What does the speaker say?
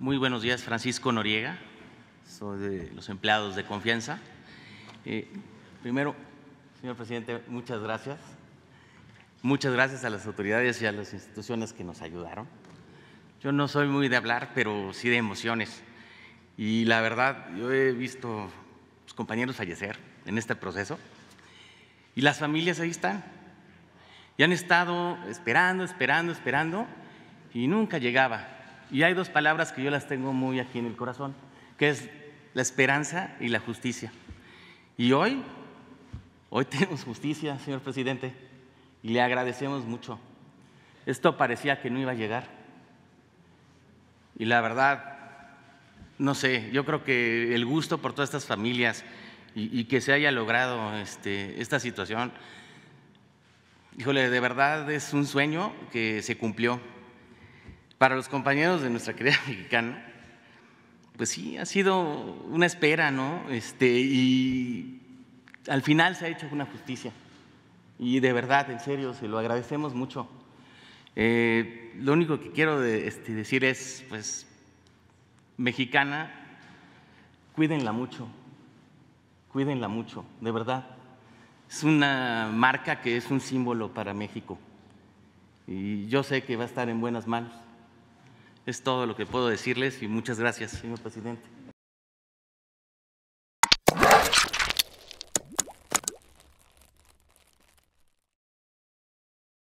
Muy buenos días, Francisco Noriega. Soy de los empleados de confianza. Eh, primero, señor presidente, muchas gracias. Muchas gracias a las autoridades y a las instituciones que nos ayudaron. Yo no soy muy de hablar, pero sí de emociones. Y la verdad, yo he visto pues, compañeros fallecer en este proceso. Y las familias ahí están. Y han estado esperando, esperando, esperando. Y nunca llegaba y hay dos palabras que yo las tengo muy aquí en el corazón, que es la esperanza y la justicia. Y hoy, hoy tenemos justicia, señor presidente, y le agradecemos mucho. Esto parecía que no iba a llegar. Y la verdad, no sé, yo creo que el gusto por todas estas familias y, que se haya logrado este, esta situación, híjole, de verdad es un sueño que se cumplió para los compañeros de nuestra querida mexicana, pues sí, ha sido una espera, ¿no? Este, y al final se ha hecho una justicia. Y de verdad, en serio, se lo agradecemos mucho. Eh, lo único que quiero este, decir es, pues, mexicana, cuídenla mucho, cuídenla mucho, de verdad. Es una marca que es un símbolo para México. Y yo sé que va a estar en buenas manos. Es todo lo que puedo decirles y muchas gracias, señor presidente.